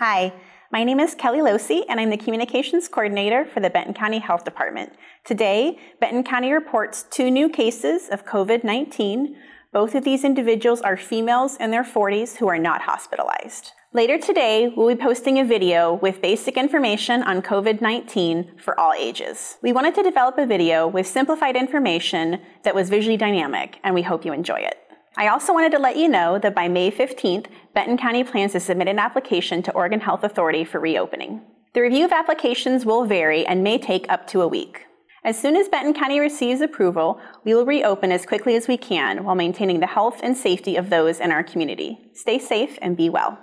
Hi, my name is Kelly Losey, and I'm the Communications Coordinator for the Benton County Health Department. Today, Benton County reports two new cases of COVID 19. Both of these individuals are females in their 40s who are not hospitalized. Later today, we'll be posting a video with basic information on COVID 19 for all ages. We wanted to develop a video with simplified information that was visually dynamic, and we hope you enjoy it. I also wanted to let you know that by May 15th, Benton County plans to submit an application to Oregon Health Authority for reopening. The review of applications will vary and may take up to a week. As soon as Benton County receives approval, we will reopen as quickly as we can while maintaining the health and safety of those in our community. Stay safe and be well.